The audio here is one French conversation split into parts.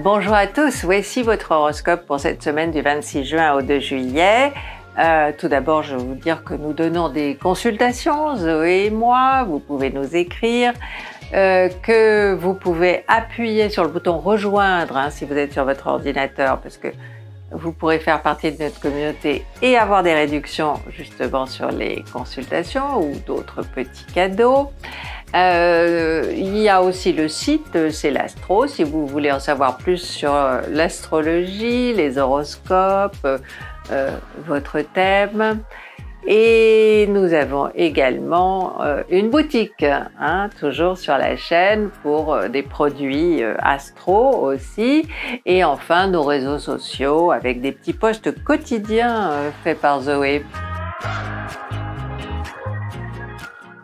Bonjour à tous, voici votre horoscope pour cette semaine du 26 juin au 2 juillet. Euh, tout d'abord, je vais vous dire que nous donnons des consultations, Zoé et moi, vous pouvez nous écrire, euh, que vous pouvez appuyer sur le bouton rejoindre hein, si vous êtes sur votre ordinateur, parce que vous pourrez faire partie de notre communauté et avoir des réductions justement sur les consultations ou d'autres petits cadeaux. Euh, il y a aussi le site, c'est l'Astro, si vous voulez en savoir plus sur euh, l'astrologie, les horoscopes, euh, votre thème. Et nous avons également une boutique, hein, toujours sur la chaîne, pour des produits astro aussi. Et enfin, nos réseaux sociaux avec des petits posts quotidiens faits par Zoé.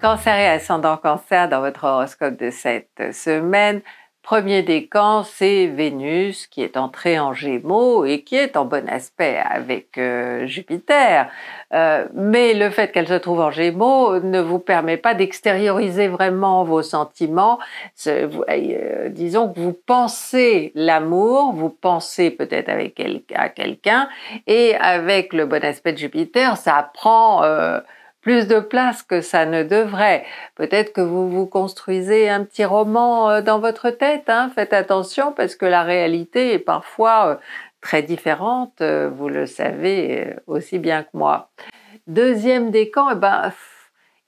Cancer et ascendant cancer dans votre horoscope de cette semaine. Premier décan, c'est Vénus qui est entrée en Gémeaux et qui est en bon aspect avec euh, Jupiter. Euh, mais le fait qu'elle se trouve en Gémeaux ne vous permet pas d'extérioriser vraiment vos sentiments. Euh, disons que vous pensez l'amour, vous pensez peut-être avec à quelqu'un, et avec le bon aspect de Jupiter, ça prend plus de place que ça ne devrait. Peut-être que vous vous construisez un petit roman euh, dans votre tête, hein. faites attention parce que la réalité est parfois euh, très différente, euh, vous le savez aussi bien que moi. Deuxième décan, eh ben,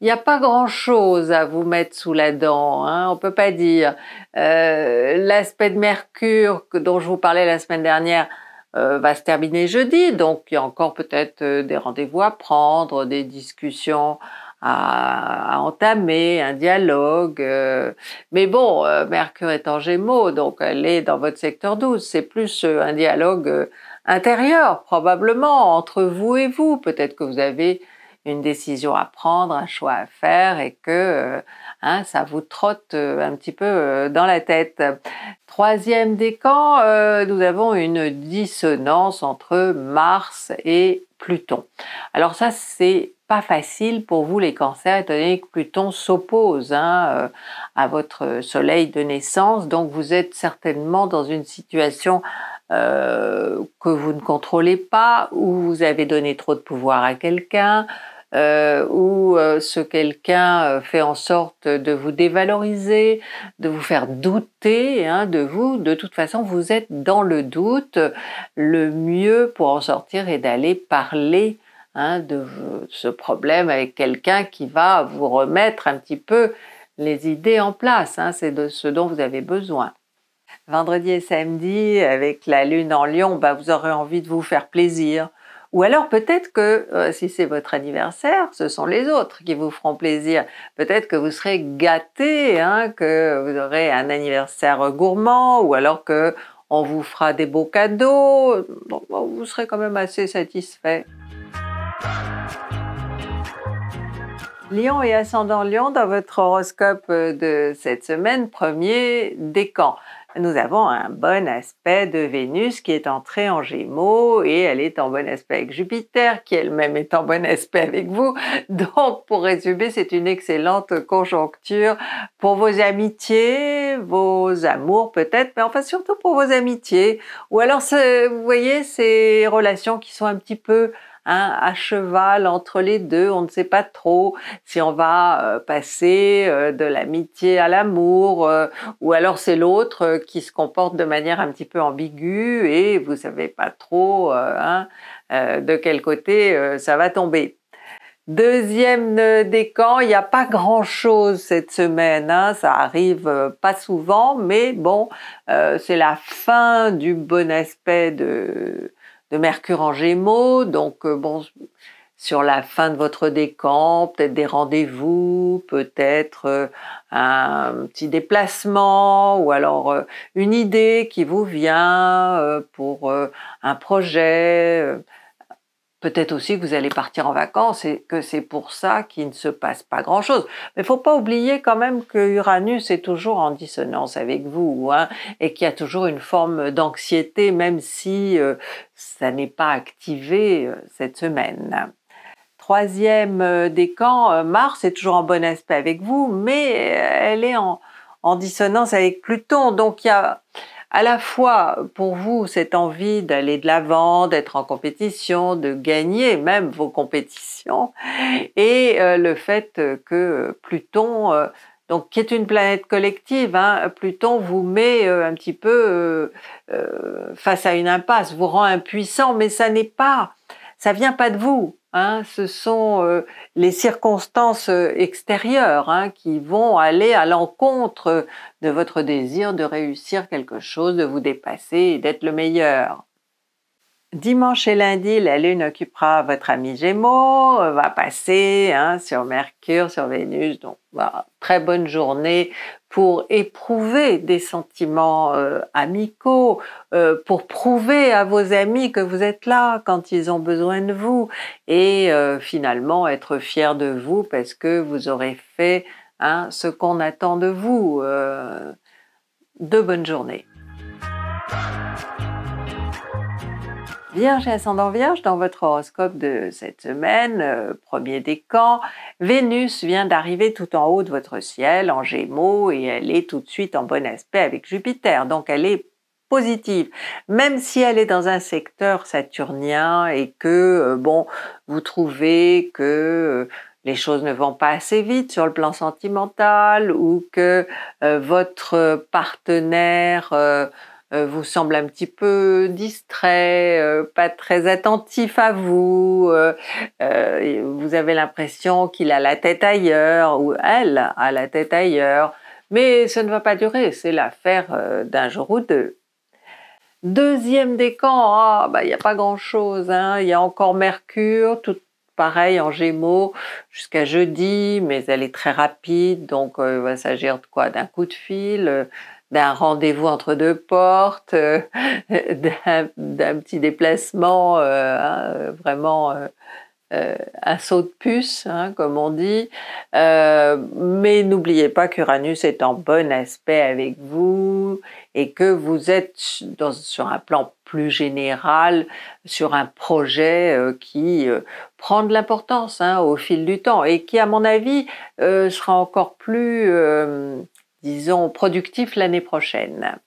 il n'y a pas grand-chose à vous mettre sous la dent, hein, on peut pas dire. L'aspect de Mercure dont je vous parlais la semaine dernière, euh, va se terminer jeudi, donc il y a encore peut-être euh, des rendez-vous à prendre, des discussions à, entamer, un dialogue. Euh. mais bon, Mercure est en Gémeaux, donc elle est dans votre secteur 12. C'est plus un dialogue intérieur, probablement, entre vous et vous. Peut-être que vous avez une décision à prendre, un choix à faire et que Hein, ça vous trotte euh, un petit peu euh, dans la tête. Troisième décan, euh, nous avons une dissonance entre Mars et Pluton. Alors ça, c'est pas facile pour vous les cancers, étant donné que Pluton s'oppose hein, à votre soleil de naissance, donc vous êtes certainement dans une situation que vous ne contrôlez pas, où vous avez donné trop de pouvoir à quelqu'un, euh, ou euh, ce quelqu'un euh, fait en sorte de vous dévaloriser, de vous faire douter hein, de vous, de toute façon, vous êtes dans le doute. Le mieux pour en sortir est d'aller parler hein, de ce problème avec quelqu'un qui va vous remettre un petit peu les idées en place. Hein. C'est de ce dont vous avez besoin vendredi et samedi, avec la lune en lion, bah, vous aurez envie de vous faire plaisir, ou alors peut-être que euh, si c'est votre anniversaire, ce sont les autres qui vous feront plaisir. Peut-être que vous serez gâté, hein, que vous aurez un anniversaire gourmand, ou alors que on vous fera des beaux cadeaux. vous serez quand même assez satisfait. Lion et ascendant Lion dans votre horoscope de cette semaine, premier décan nous avons un bon aspect de Vénus qui est entrée en Gémeaux et elle est en bon aspect avec Jupiter qui elle-même est en bon aspect avec vous. Donc pour résumer, c'est une excellente conjoncture pour vos amitiés, vos amours peut-être, mais enfin surtout pour vos amitiés ou alors vous voyez ces relations qui sont un petit peu Hein, à cheval entre les deux. On ne sait pas trop si on va euh, passer euh, de l'amitié à l'amour, euh, ou alors c'est l'autre qui se comporte de manière un petit peu ambiguë et vous savez pas trop hein, de quel côté ça va tomber. Deuxième décan, il n'y a pas grand-chose cette semaine, hein, ça arrive pas souvent, mais bon, c'est la fin du bon aspect de, de Mercure en Gémeaux, donc euh, bon, sur la fin de votre décan, peut-être des rendez-vous, peut-être euh, un petit déplacement ou alors euh, une idée qui vous vient pour un projet. Peut-être aussi que vous allez partir en vacances et que c'est pour ça qu'il ne se passe pas grand-chose. Mais il faut pas oublier quand même que Uranus est toujours en dissonance avec vous hein, et qu'il y a toujours une forme d'anxiété, même si euh, ça n'est pas activé euh, cette semaine. Troisième euh, décan, Mars est toujours en bon aspect avec vous, mais elle est en, en dissonance avec Pluton. Donc il y a à la fois pour vous cette envie d'aller de l'avant, d'être en compétition, de gagner même vos compétitions, et euh, le fait que Pluton, euh, donc qui est une planète collective, hein, Pluton vous met euh, un petit peu face à une impasse, vous rend impuissant, mais ça n'est pas ça vient pas de vous. Hein, ce sont euh, les circonstances euh, extérieures hein, qui vont aller à l'encontre de votre désir de réussir quelque chose, de vous dépasser et d'être le meilleur. Dimanche et lundi, la Lune occupera votre ami Gémeaux, euh, va passer hein, sur Mercure, sur Vénus, donc bah, très bonne journée pour éprouver des sentiments euh, amicaux, euh, pour prouver à vos amis que vous êtes là quand ils ont besoin de vous et finalement être fier de vous parce que vous aurez fait hein, ce qu'on attend de vous. de bonnes journées. Vierge et ascendant Vierge, dans votre horoscope de cette semaine, euh, premier premier décan, Vénus vient d'arriver tout en haut de votre ciel en Gémeaux et elle est tout de suite en bon aspect avec Jupiter. Donc elle est positive, même si elle est dans un secteur saturnien et que euh, bon, vous trouvez que euh, les choses ne vont pas assez vite sur le plan sentimental ou que votre partenaire euh, vous semble un petit peu distrait, euh, pas très attentif à vous, euh, vous avez l'impression qu'il a la tête ailleurs ou elle a la tête ailleurs, mais ce ne va pas durer, c'est l'affaire d'un jour ou deux. Deuxième décan, ah, bah, il n'y a pas grand-chose, hein. il y a encore Mercure, tout pareil en Gémeaux jusqu'à jeudi, mais elle est très rapide, donc il va s'agir de quoi D'un coup de fil d'un rendez-vous entre deux portes, euh, d'un petit déplacement euh, hein, vraiment euh, un saut de puce, hein, comme on dit. mais n'oubliez pas qu'Uranus est en bon aspect avec vous et que vous êtes sur un plan plus général, sur un projet qui prend de l'importance hein, au fil du temps et qui, à mon avis, sera encore plus disons, productif l'année prochaine.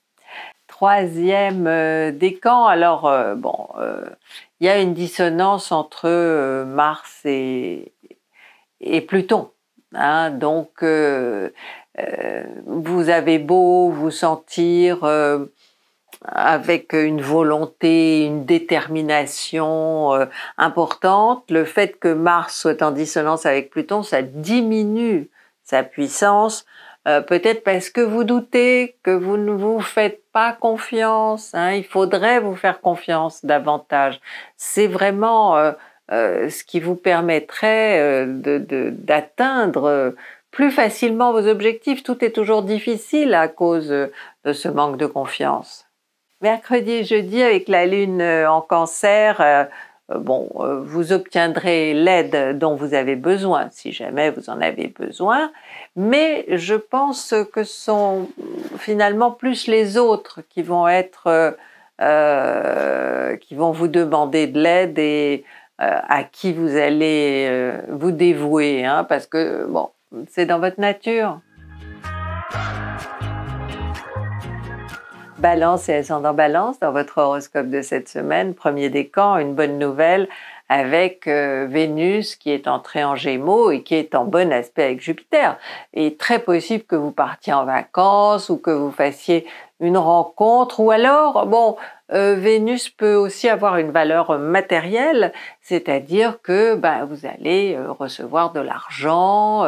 Troisième euh, décan, alors, euh, bon, euh, il y a une dissonance entre Mars et, Pluton. Hein. donc, vous avez beau vous sentir avec une volonté, une détermination importante, le fait que Mars soit en dissonance avec Pluton, ça diminue sa puissance euh, peut-être parce que vous doutez, que vous ne vous faites pas confiance. Hein. il faudrait vous faire confiance davantage. C'est vraiment euh, euh, ce qui vous permettrait d'atteindre plus facilement vos objectifs. Tout est toujours difficile à cause de ce manque de confiance. Mercredi et jeudi avec la lune en cancer euh, bon, euh, vous obtiendrez l'aide dont vous avez besoin, si jamais vous en avez besoin, mais je pense que ce sont finalement plus les autres qui vont être, euh, qui vont vous demander de l'aide et à qui vous allez vous dévouer, hein, parce que bon, c'est dans votre nature. Balance et ascendant Balance dans votre horoscope de cette semaine. Premier décan, une bonne nouvelle avec euh, Vénus qui est entrée en Gémeaux et qui est en bon aspect avec Jupiter. Il est très possible que vous partiez en vacances ou que vous fassiez une rencontre ou alors, bon, euh, Vénus peut aussi avoir une valeur matérielle, c'est-à-dire que ben, vous allez euh, recevoir de l'argent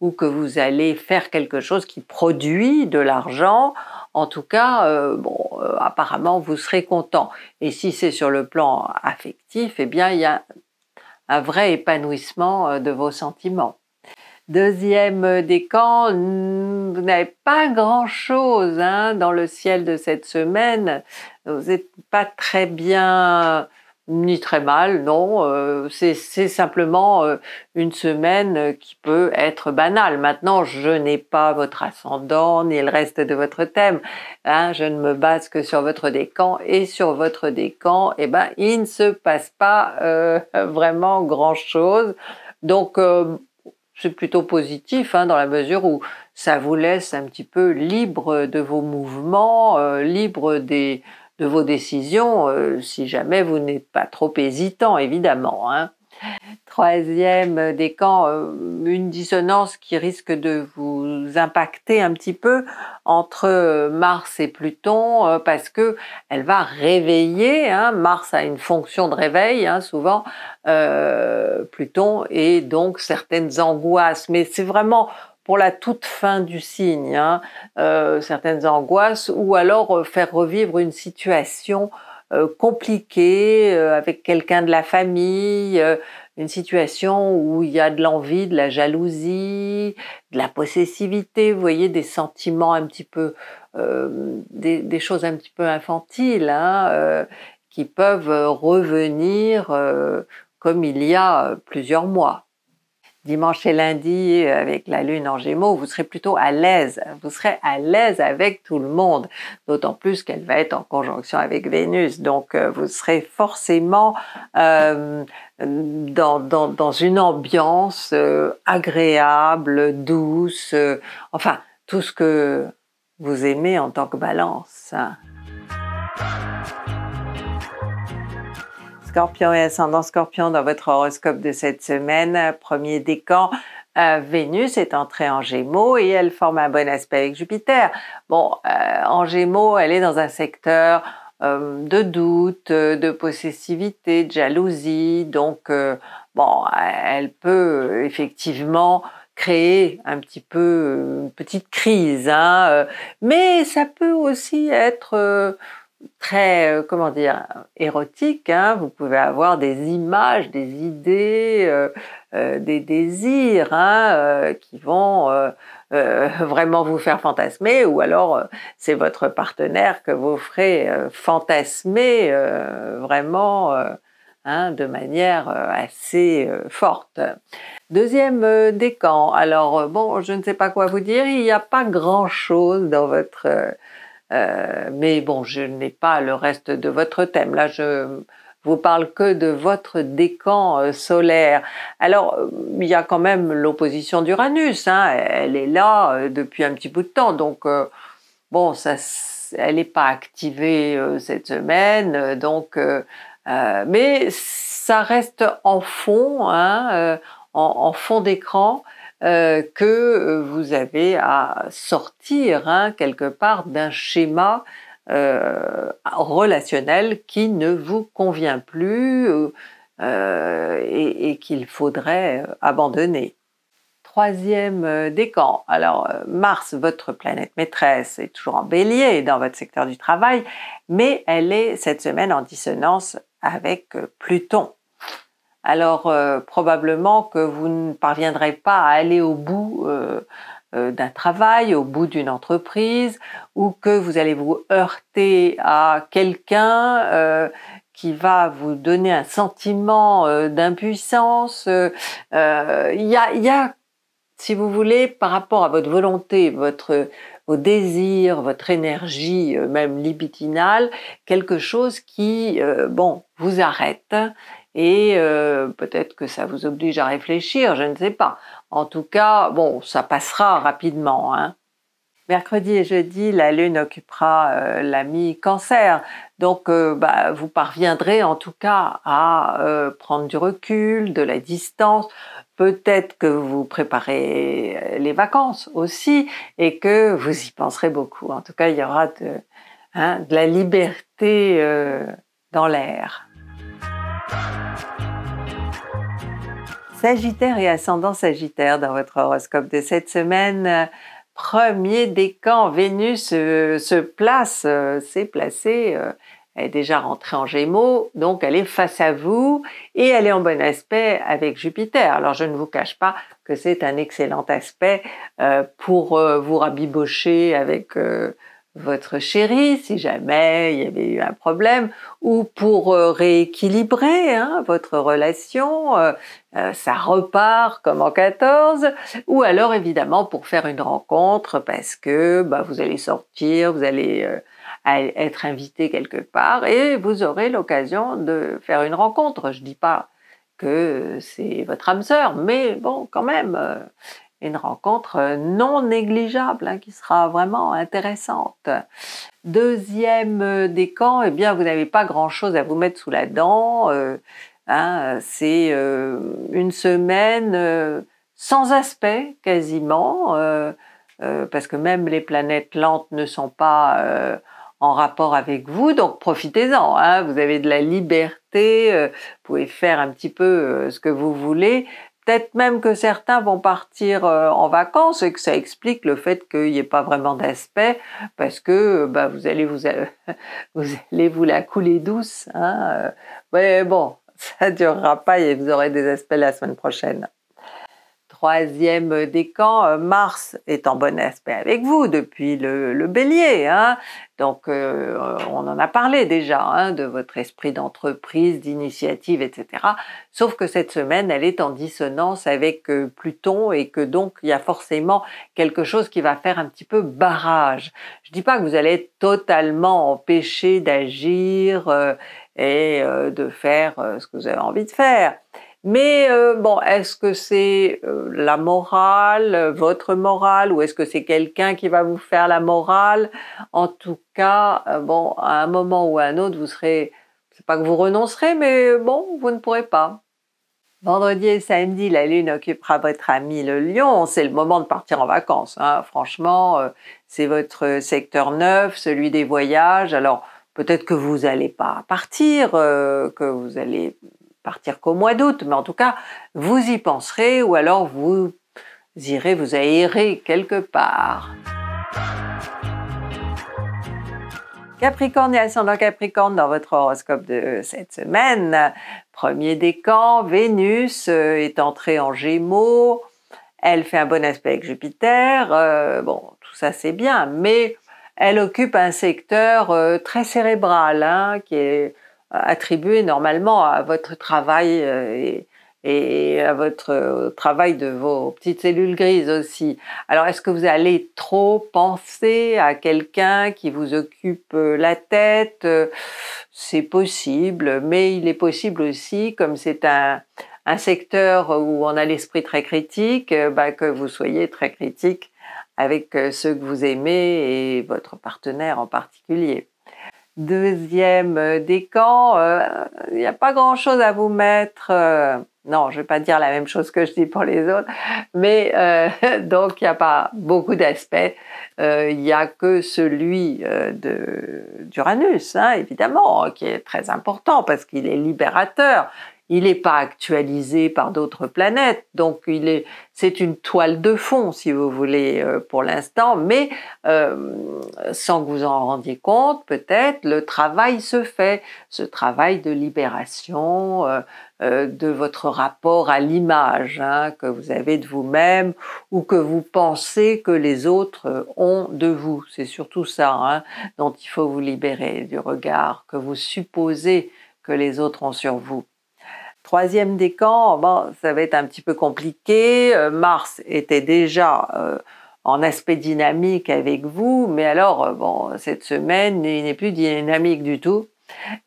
ou que vous allez faire quelque chose qui produit de l'argent. En tout cas, euh, bon, euh, apparemment, vous serez content. Et si c'est sur le plan affectif, eh bien, il y a un vrai épanouissement euh, de vos sentiments. Deuxième décan, vous n'avez pas grand-chose hein, dans le ciel de cette semaine. Vous n'êtes pas très bien ni très mal, non. Euh, c'est simplement euh, une semaine qui peut être banale. Maintenant, je n'ai pas votre ascendant ni le reste de votre thème. Hein, je ne me base que sur votre décan et sur votre décan, eh ben, il ne se passe pas euh, vraiment grand chose. Donc, c'est plutôt positif hein, dans la mesure où ça vous laisse un petit peu libre de vos mouvements, libre des de vos décisions, euh, si jamais vous n'êtes pas trop hésitant, évidemment. Hein. Troisième euh, décan, euh, une dissonance qui risque de vous impacter un petit peu entre Mars et Pluton parce que elle va réveiller. Hein, Mars a une fonction de réveil hein, souvent. Pluton et donc certaines angoisses, mais c'est vraiment pour la toute fin du signe, hein, euh, certaines angoisses, ou alors euh, faire revivre une situation euh, compliquée avec quelqu'un de la famille, une situation où il y a de l'envie, de la jalousie, de la possessivité, vous voyez, des sentiments un petit peu, des, choses un petit peu infantiles, hein, qui peuvent revenir comme il y a plusieurs mois dimanche et lundi euh, avec la lune en gémeaux, vous serez plutôt à l'aise, vous serez à l'aise avec tout le monde, d'autant plus qu'elle va être en conjonction avec Vénus, donc euh, vous serez forcément euh, dans, dans, une ambiance agréable, douce, enfin tout ce que vous aimez en tant que balance. Scorpion et ascendant Scorpion dans votre horoscope de cette semaine, premier décan, euh, Vénus est entrée en Gémeaux et elle forme un bon aspect avec Jupiter. Bon, euh, en Gémeaux, elle est dans un secteur euh, de doute, de possessivité, de jalousie, donc euh, bon, elle peut effectivement créer un petit peu une petite crise, hein, mais ça peut aussi être très, euh, comment dire, érotique. Hein. Vous pouvez avoir des images, des idées, euh, euh, des désirs hein, qui vont vraiment vous faire fantasmer, ou alors c'est votre partenaire que vous ferez fantasmer vraiment. Hein, de manière assez forte. Deuxième décan, alors bon, je ne sais pas quoi vous dire, il n'y a pas grand-chose dans votre euh, mais bon, je n'ai pas le reste de votre thème. Là, je vous parle que de votre décan euh, solaire. Alors, euh, il y a quand même l'opposition d'Uranus. Hein. elle est là depuis un petit bout de temps. Donc, bon, elle n'est pas activée cette semaine. Donc, mais ça reste en fond, hein, en, fond d'écran. Euh, que euh, vous avez à sortir hein, quelque part d'un schéma euh, relationnel qui ne vous convient plus et, et qu'il faudrait abandonner. Troisième décan. Alors, Mars, votre planète maîtresse, est toujours en bélier dans votre secteur du travail, mais elle est cette semaine en dissonance avec Pluton alors euh, probablement que vous ne parviendrez pas à aller au bout euh, euh, d'un travail, au bout d'une entreprise, ou que vous allez vous heurter à quelqu'un qui va vous donner un sentiment d'impuissance. Il y a, si vous voulez, par rapport à votre volonté, votre, vos désirs, votre énergie, même libidinale, quelque chose qui, bon, vous arrête et euh, peut-être que ça vous oblige à réfléchir, je ne sais pas. En tout cas, bon, ça passera rapidement. Hein. Mercredi et jeudi, la Lune occupera la euh, l'ami cancer, donc euh, bah, vous parviendrez en tout cas à prendre du recul, de la distance, peut-être que vous préparez les vacances aussi et que vous y penserez beaucoup. En tout cas, il y aura de hein, la liberté dans l'air. Sagittaire et ascendant Sagittaire dans votre horoscope de cette semaine. Premier décan, Vénus euh, se place, euh, s'est placée, euh, elle est déjà rentrée en Gémeaux, donc elle est face à vous et elle est en bon aspect avec Jupiter. Alors je ne vous cache pas que c'est un excellent aspect pour vous rabibocher avec votre chérie, si jamais il y avait eu un problème, ou pour euh, rééquilibrer hein, votre relation, euh, euh, ça repart comme en 14, ou alors évidemment pour faire une rencontre parce que bah, vous allez sortir, vous allez être invité quelque part et vous aurez l'occasion de faire une rencontre. Je ne dis pas que c'est votre âme sœur, mais bon, quand même, une rencontre euh, non négligeable hein, qui sera vraiment intéressante. Deuxième euh, décan, eh bien, vous n'avez pas grand-chose à vous mettre sous la dent. Euh, hein, c'est une semaine sans aspect quasiment, parce que même les planètes lentes ne sont pas en rapport avec vous, donc profitez-en. Hein. vous avez de la liberté, vous pouvez faire un petit peu ce que vous voulez. Peut-être même que certains vont partir euh, en vacances et que ça explique le fait qu'il n'y ait pas vraiment d'aspect parce que bah, vous, allez vous, euh, vous allez vous la couler douce. Hein. Euh. Mais bon, ça durera pas et vous aurez des aspects la semaine prochaine troisième décan, euh, Mars est en bon aspect avec vous depuis le, bélier. Hein. Donc euh, euh, on en a parlé déjà hein, de votre esprit d'entreprise, d'initiative, etc. Sauf que cette semaine, elle est en dissonance avec Pluton et que donc il y a forcément quelque chose qui va faire un petit peu barrage. Je ne dis pas que vous allez totalement empêché d'agir et de faire ce que vous avez envie de faire mais euh, bon, est-ce que c'est euh, la morale, euh, votre morale, ou est-ce que c'est quelqu'un qui va vous faire la morale En tout cas, bon, à un moment ou à un autre, vous serez, c'est pas que vous renoncerez, mais bon, vous ne pourrez pas. Vendredi et samedi, la Lune occupera votre ami le Lion. C'est le moment de partir en vacances. Hein. Franchement, c'est votre secteur neuf, celui des voyages. Alors peut-être que vous n'allez pas partir, que vous allez partir qu'au mois d'août, mais en tout cas, vous y penserez ou alors vous irez vous aérer quelque part. Capricorne et ascendant Capricorne dans votre horoscope de cette semaine. Premier décan, Vénus euh, est entrée en Gémeaux, elle fait un bon aspect avec Jupiter, euh, bon, tout ça c'est bien, mais elle occupe un secteur euh, très cérébral, hein, qui est attribuer normalement à votre travail euh, et, à votre euh, travail de vos petites cellules grises aussi. Alors, est-ce que vous allez trop penser à quelqu'un qui vous occupe euh, la tête C'est possible, mais il est possible aussi, comme c'est un, un, secteur où on a l'esprit très critique, bah, que vous soyez très critique avec ceux que vous aimez et votre partenaire en particulier deuxième euh, décan, euh, il n'y a pas grand-chose à vous mettre. Euh, non, je ne vais pas dire la même chose que je dis pour les autres, mais donc il n'y a pas beaucoup d'aspects. Il n'y a que celui d'Uranus, hein, évidemment, qui est très important parce qu'il est libérateur il n'est pas actualisé par d'autres planètes, donc c'est une toile de fond, si vous voulez, euh, pour l'instant, mais euh, sans que vous en rendiez compte, peut-être, le travail se fait, ce travail de libération, euh, de votre rapport à l'image hein, que vous avez de vous-même ou que vous pensez que les autres ont de vous. C'est surtout ça hein, dont il faut vous libérer, du regard que vous supposez que les autres ont sur vous. Troisième décan, bon, ça va être un petit peu compliqué. Euh, Mars était déjà euh, en aspect dynamique avec vous, mais alors, euh, bon, cette semaine, il n'est plus dynamique du tout,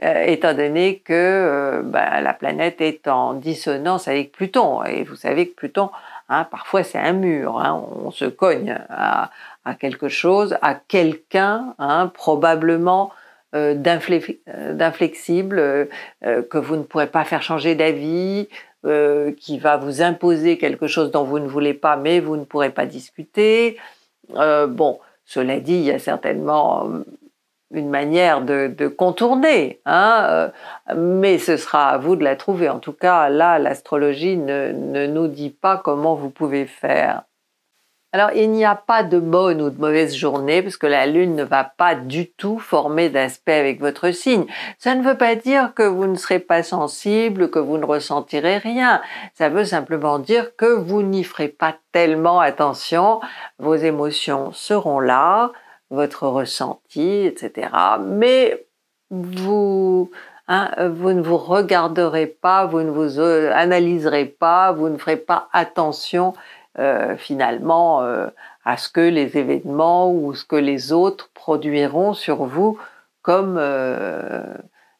étant donné que ben, la planète est en dissonance avec Pluton. Et vous savez que Pluton, hein, parfois, c'est un mur. Hein. on se cogne à, quelque chose, à quelqu'un, hein, probablement euh, euh, d'inflexible, euh, que vous ne pourrez pas faire changer d'avis, qui va vous imposer quelque chose dont vous ne voulez pas, mais vous ne pourrez pas discuter. bon, cela dit, il y a certainement une manière de, contourner, hein, mais ce sera à vous de la trouver. En tout cas, là, l'astrologie ne nous dit pas comment vous pouvez faire. Alors, il n'y a pas de bonne ou de mauvaise journée parce que la Lune ne va pas du tout former d'aspect avec votre signe. Ça ne veut pas dire que vous ne serez pas sensible, que vous ne ressentirez rien. Ça veut simplement dire que vous n'y ferez pas tellement attention. Vos émotions seront là, votre ressenti, etc. Mais vous, hein, vous ne vous regarderez pas, vous ne vous euh, analyserez pas, vous ne ferez pas attention euh, finalement euh, à ce que les événements ou ce que les autres produiront sur vous comme, euh,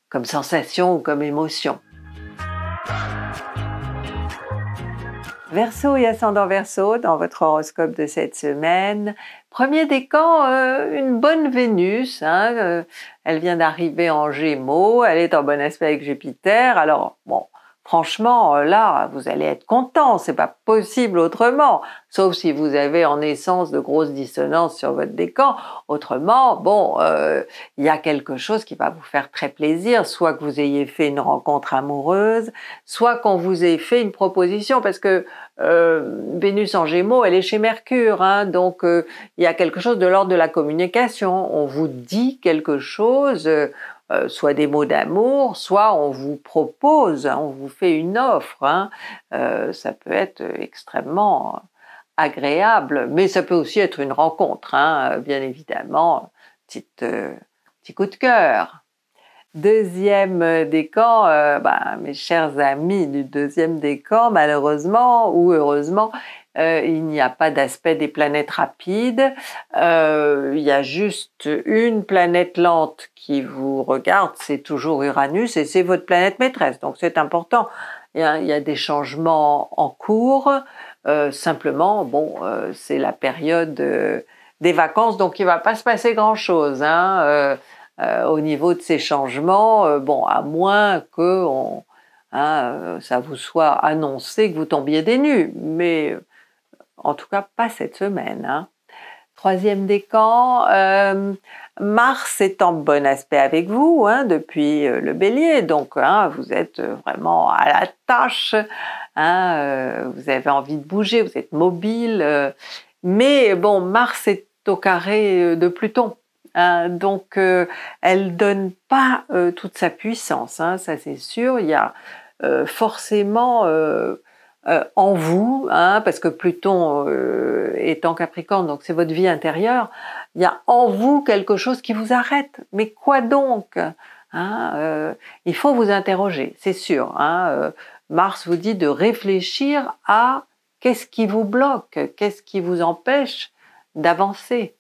comme sensation ou comme émotion. Verseau et ascendant Verseau dans votre horoscope de cette semaine. Premier décan, camps, une bonne Vénus. Hein, elle vient d'arriver en Gémeaux. Elle est en bon aspect avec Jupiter. Alors bon, Franchement, euh, là, vous allez être content, c'est pas possible autrement. Sauf si vous avez en essence de grosses dissonances sur votre décan. Autrement, bon, il euh, y a quelque chose qui va vous faire très plaisir, soit que vous ayez fait une rencontre amoureuse, soit qu'on vous ait fait une proposition, parce que euh, Vénus en Gémeaux, elle est chez Mercure, hein, donc il y a quelque chose de l'ordre de la communication. On vous dit quelque chose euh, soit des mots d'amour, soit on vous propose, hein, on vous fait une offre. Hein. Euh, ça peut être extrêmement agréable, mais ça peut aussi être une rencontre, hein, bien évidemment, euh, petit coup de cœur. Deuxième décan, ben, mes chers amis du deuxième décan, malheureusement ou heureusement, euh, il n'y a pas d'aspect des planètes rapides, euh, il y a juste une planète lente qui vous regarde, c'est toujours Uranus et c'est votre planète maîtresse, donc c'est important. Il y, a, des changements en cours, euh, simplement, bon, c'est la période des vacances, donc il ne va pas se passer grand-chose hein. au niveau de ces changements, bon, à moins que hein, ça vous soit annoncé que vous tombiez des nues, mais en tout cas pas cette semaine. Hein. Troisième décan, euh, Mars est en bon aspect avec vous hein, depuis euh, le bélier, donc hein, vous êtes euh, vraiment à la tâche, vous avez envie de bouger, vous êtes mobile, mais bon, Mars est au carré de Pluton, donc elle donne pas toute sa puissance, ça c'est sûr, il y a forcément euh, en vous, hein, parce que Pluton euh, est en Capricorne, donc c'est votre vie intérieure, il y a en vous quelque chose qui vous arrête. Mais quoi donc hein, euh, Il faut vous interroger, c'est sûr. Hein, Mars vous dit de réfléchir à qu'est-ce qui vous bloque, qu'est-ce qui vous empêche d'avancer.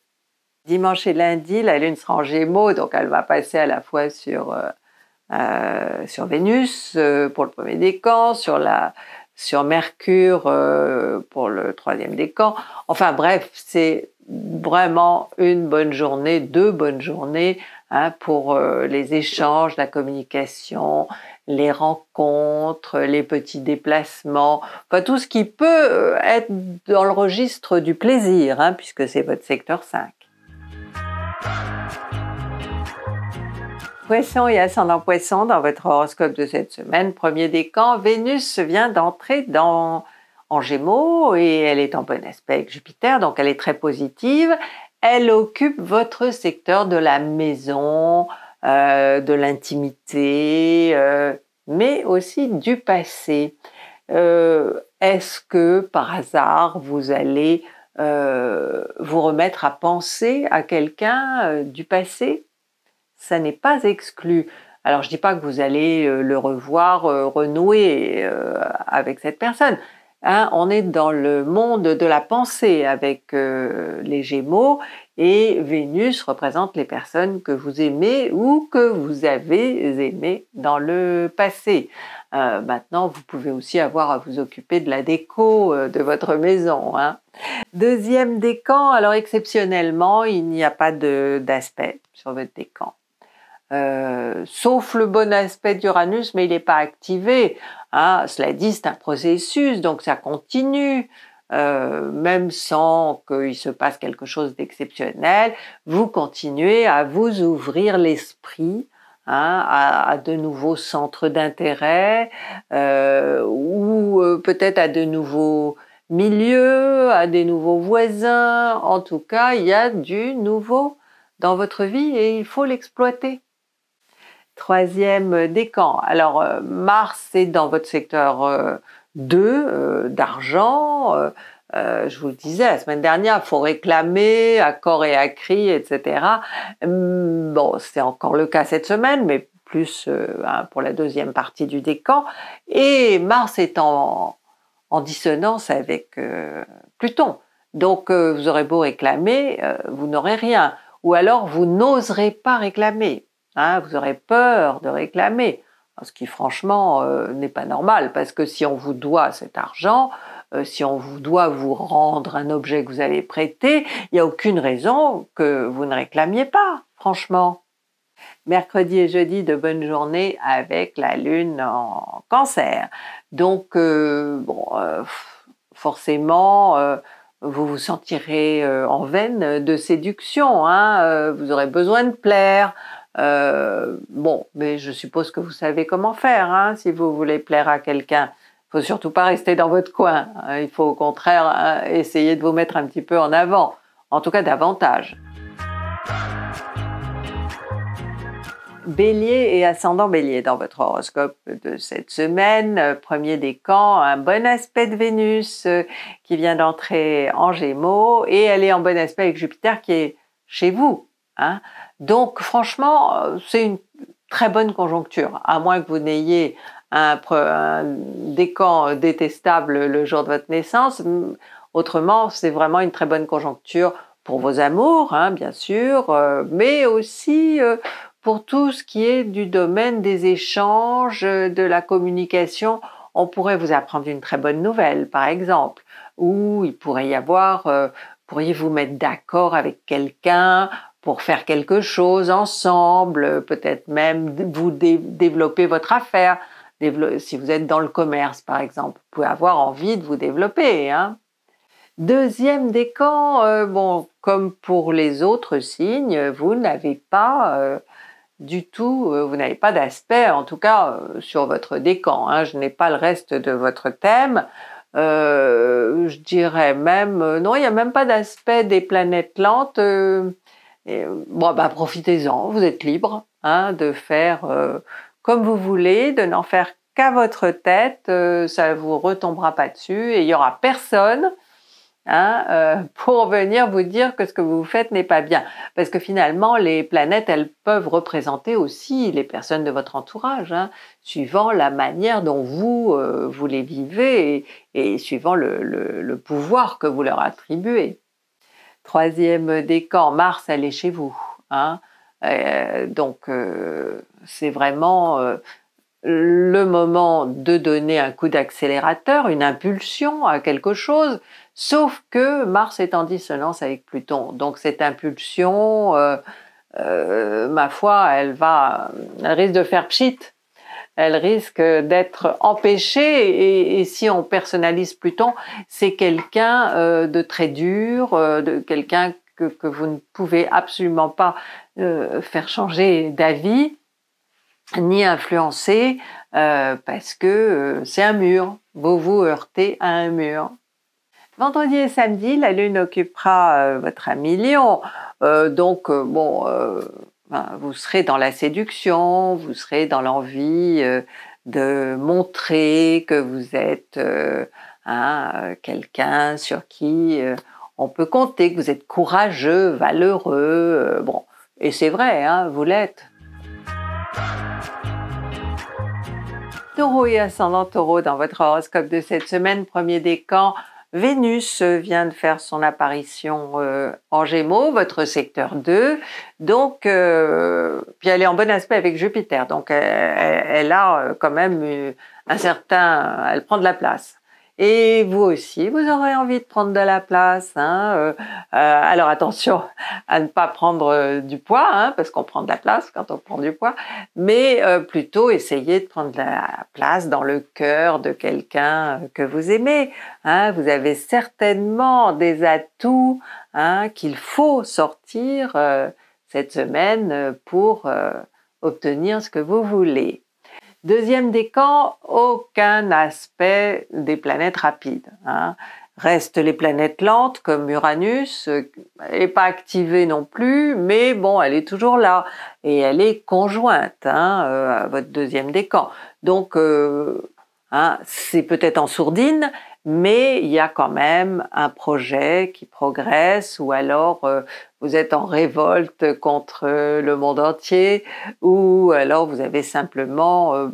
Dimanche et lundi, la Lune sera en Gémeaux, donc elle va passer à la fois sur... sur Vénus pour le premier décan, sur la, sur Mercure euh, pour le troisième décan. Enfin bref, c'est vraiment une bonne journée, deux bonnes journées hein, pour euh, les échanges, la communication, les rencontres, les petits déplacements, enfin tout ce qui peut euh, être dans le registre du plaisir, hein, puisque c'est votre secteur 5. Poisson et ascendant poisson dans votre horoscope de cette semaine, premier décan, Vénus vient d'entrer dans en Gémeaux et elle est en bon aspect avec Jupiter, donc elle est très positive. Elle occupe votre secteur de la maison, euh, de l'intimité, euh, mais aussi du passé. Euh, est-ce que par hasard vous allez vous remettre à penser à quelqu'un du passé ça n'est pas exclu. Alors je dis pas que vous allez euh, le revoir, euh, renouer euh, avec cette personne. Hein. on est dans le monde de la pensée avec les Gémeaux et Vénus représente les personnes que vous aimez ou que vous avez aimées dans le passé. maintenant, vous pouvez aussi avoir à vous occuper de la déco de votre maison. Hein. Deuxième décan, alors exceptionnellement, il n'y a pas d'aspect sur votre décan. Euh, sauf le bon aspect d'Uranus, mais il n'est pas activé. Hein. Cela dit, c'est un processus, donc ça continue. Euh, même sans qu'il se passe quelque chose d'exceptionnel, vous continuez à vous ouvrir l'esprit hein, à, à, de nouveaux centres d'intérêt euh, ou euh, peut-être à de nouveaux milieux, à des nouveaux voisins. En tout cas, il y a du nouveau dans votre vie et il faut l'exploiter troisième décan. Alors, euh, Mars, est dans votre secteur 2 euh, euh, d'argent. je vous le disais la semaine dernière, faut réclamer à corps et à cri, etc. Hum, bon, c'est encore le cas cette semaine, mais plus hein, pour la deuxième partie du décan. Et Mars est en dissonance avec Pluton. Donc, vous aurez beau réclamer, vous n'aurez rien. Ou alors, vous n'oserez pas réclamer Hein, vous aurez peur de réclamer, ce qui franchement euh, n'est pas normal, parce que si on vous doit cet argent, euh, si on vous doit vous rendre un objet que vous allez prêter, il n'y a aucune raison que vous ne réclamiez pas, franchement. Mercredi et jeudi de bonne journée avec la lune en cancer. Donc, euh, forcément, vous vous sentirez en veine de séduction, hein, vous aurez besoin de plaire, euh, bon, mais je suppose que vous savez comment faire. Hein. si vous voulez plaire à quelqu'un, il faut surtout pas rester dans votre coin. Hein. il faut au contraire euh, essayer de vous mettre un petit peu en avant, en tout cas davantage. Bélier et ascendant Bélier dans votre horoscope de cette semaine. Euh, premier des camps, un bon aspect de Vénus qui vient d'entrer en Gémeaux et elle est en bon aspect avec Jupiter qui est chez vous, Hein. Donc franchement, euh, c'est une très bonne conjoncture, à moins que vous n'ayez un, décan détestable le jour de votre naissance. Hum, autrement, c'est vraiment une très bonne conjoncture pour vos amours, hein, bien sûr, euh, mais aussi euh, pour tout ce qui est du domaine des échanges, de la communication. On pourrait vous apprendre une très bonne nouvelle, par exemple, ou il pourrait y avoir, pourriez vous mettre d'accord avec quelqu'un pour faire quelque chose ensemble, peut-être même vous développer votre affaire. si vous êtes dans le commerce, par exemple, vous pouvez avoir envie de vous développer. Hein. Deuxième décan, euh, bon, comme pour les autres signes, vous n'avez pas euh, du tout, euh, vous n'avez pas d'aspect, en tout cas sur votre décan. Hein. je n'ai pas le reste de votre thème. je dirais même, non, il n'y a même pas d'aspect des planètes lentes bon, bah, profitez-en, vous êtes libre hein, de faire euh, comme vous voulez, de n'en faire qu'à votre tête, euh, ça ne vous retombera pas dessus et il n'y aura personne hein, euh, pour venir vous dire que ce que vous faites n'est pas bien. Parce que finalement, les planètes, elles peuvent représenter aussi les personnes de votre entourage, hein, suivant la manière dont vous, vous les vivez et, suivant le pouvoir que vous leur attribuez troisième décan, Mars, elle est chez vous. Hein euh, donc, euh, c'est vraiment euh, le moment de donner un coup d'accélérateur, une impulsion à quelque chose, sauf que Mars est en dissonance avec Pluton. Donc, cette impulsion, ma foi, elle va, elle risque de faire pchit elle risque d'être empêchée. Et, si on personnalise Pluton, c'est quelqu'un euh, de très dur, euh, de quelqu'un que, vous ne pouvez absolument pas euh, faire changer d'avis ni influencer parce que c'est un mur. Vous vous heurtez à un mur. Vendredi et samedi, la Lune occupera votre ami Lion. donc, bon, vous serez dans la séduction, vous serez dans l'envie euh, de montrer que vous êtes euh, euh, quelqu'un sur qui on peut compter, que vous êtes courageux, valeureux. bon, et c'est vrai, hein, vous l'êtes. Taureau et ascendant taureau dans votre horoscope de cette semaine, premier décan, Vénus vient de faire son apparition euh, en Gémeaux, votre secteur 2. Donc, euh, puis elle est en bon aspect avec Jupiter. Donc, elle, a euh, quand même un certain, elle prend de la place. Et vous aussi, vous aurez envie de prendre de la place. Hein, euh, euh, alors attention à ne pas prendre euh, du poids, hein, parce qu'on prend de la place quand on prend du poids, mais plutôt essayez de prendre de la place dans le cœur de quelqu'un que vous aimez. Hein. Vous avez certainement des atouts qu'il faut sortir cette semaine pour obtenir ce que vous voulez. Deuxième décan, aucun aspect des planètes rapides. Hein. Restent les planètes lentes comme Uranus, elle euh, n'est pas activée non plus, mais bon, elle est toujours là et elle est conjointe hein, euh, à votre deuxième décan. Donc, euh, hein, c'est peut-être en sourdine, mais il y a quand même un projet qui progresse ou alors euh, vous êtes en révolte contre le monde entier ou alors vous avez simplement euh,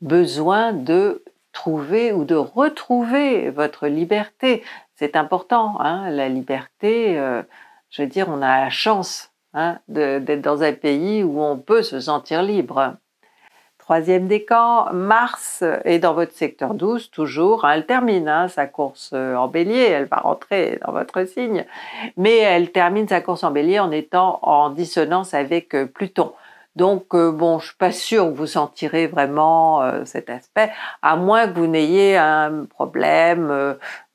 besoin de trouver ou de retrouver votre liberté. C'est important, hein, la liberté, euh, je veux dire, on a la chance hein, d'être dans un pays où on peut se sentir libre troisième décan. Mars est dans votre secteur 12 toujours. Hein, elle termine hein, sa course euh, en bélier, elle va rentrer dans votre signe, mais elle termine sa course en bélier en étant en dissonance avec euh, Pluton. Donc, euh, bon, je suis pas sûre que vous sentirez vraiment euh, cet aspect, à moins que vous n'ayez un problème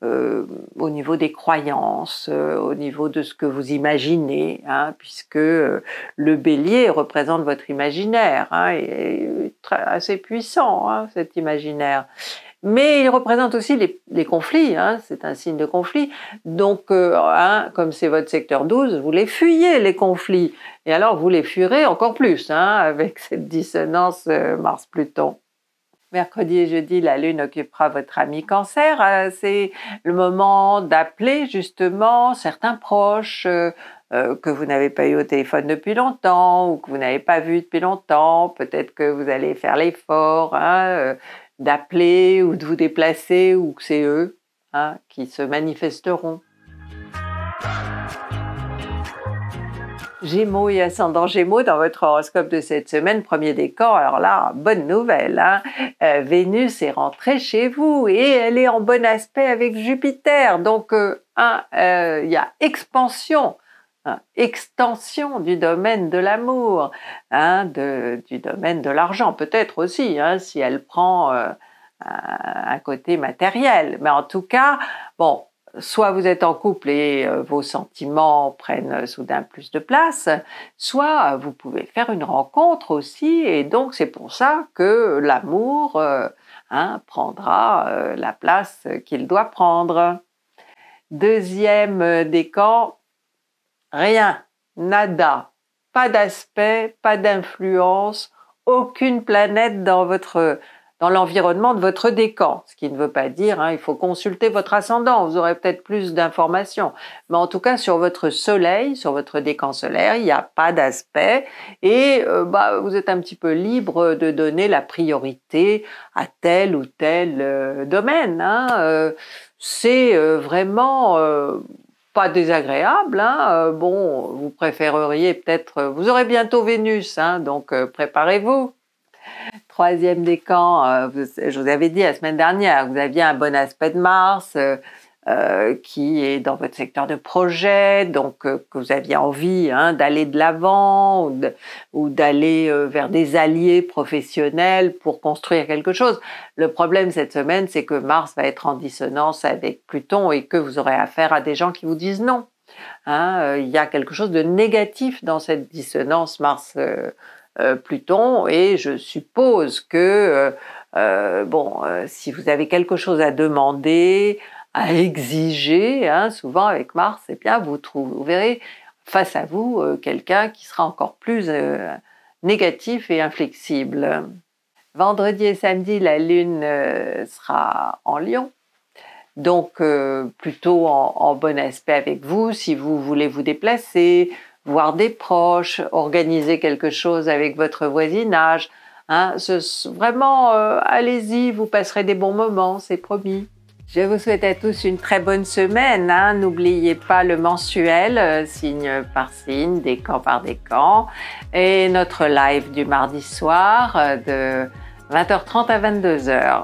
euh, au niveau des croyances, au niveau de ce que vous imaginez, hein, puisque le bélier représente votre imaginaire, hein, assez puissant, hein, cet imaginaire mais il représente aussi les, conflits, hein, c'est un signe de conflit. Donc, euh, hein, comme c'est votre secteur 12, vous les fuyez, les conflits. Et alors, vous les fuirez encore plus, hein, avec cette dissonance euh, Mars-Pluton. Mercredi et jeudi, la Lune occupera votre ami cancer. Euh, c'est le moment d'appeler justement certains proches que vous n'avez pas eu au téléphone depuis longtemps ou que vous n'avez pas vu depuis longtemps. Peut-être que vous allez faire l'effort. Hein, d'appeler ou de vous déplacer ou que c'est eux hein, qui se manifesteront. Gémeaux et ascendant Gémeaux dans votre horoscope de cette semaine, premier décor. Alors là, bonne nouvelle, hein. euh, Vénus est rentrée chez vous et elle est en bon aspect avec Jupiter. Donc, euh, euh, il y a expansion euh, extension du domaine de l'amour, hein, du domaine de l'argent peut-être aussi, hein, si elle prend euh, un côté matériel. Mais en tout cas, bon, soit vous êtes en couple et euh, vos sentiments prennent soudain plus de place, soit vous pouvez faire une rencontre aussi, et donc c'est pour ça que l'amour hein, prendra la place qu'il doit prendre. Deuxième décan, Rien, nada, pas d'aspect, pas d'influence, aucune planète dans votre dans l'environnement de votre décan, ce qui ne veut pas dire hein, il faut consulter votre ascendant, vous aurez peut-être plus d'informations, mais en tout cas sur votre soleil, sur votre décan solaire, il n'y a pas d'aspect et euh, bah, vous êtes un petit peu libre de donner la priorité à tel ou tel euh, domaine. Hein, euh, c'est vraiment pas désagréable. Hein. Euh, bon, vous préféreriez peut-être, euh, vous aurez bientôt Vénus, hein, donc euh, préparez-vous. Troisième décan, je vous avais dit la semaine dernière, vous aviez un bon aspect de Mars, euh, qui est dans votre secteur de projet, donc euh, que vous aviez envie hein, d'aller de l'avant ou d'aller euh, vers des alliés professionnels pour construire quelque chose. Le problème cette semaine, c'est que Mars va être en dissonance avec Pluton et que vous aurez affaire à des gens qui vous disent non. Hein, il y a quelque chose de négatif dans cette dissonance Mars-Pluton et je suppose que... bon, si vous avez quelque chose à demander, à exiger, hein, souvent avec Mars, et bien, vous, trouvez, verrez face à vous euh, quelqu'un qui sera encore plus euh, négatif et inflexible. Vendredi et samedi, la Lune euh, sera en Lion, donc plutôt en, bon aspect avec vous si vous voulez vous déplacer, voir des proches, organiser quelque chose avec votre voisinage. Hein, vraiment, allez-y, vous passerez des bons moments, c'est promis. Je vous souhaite à tous une très bonne semaine. Hein. N'oubliez pas le mensuel, euh, signe par signe, décan par décan, et notre live du mardi soir euh, de 20h30 à 22h.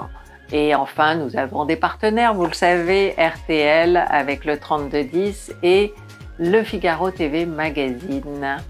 Et enfin, nous avons des partenaires, vous le savez, RTL avec le 3210 et Le Figaro TV Magazine.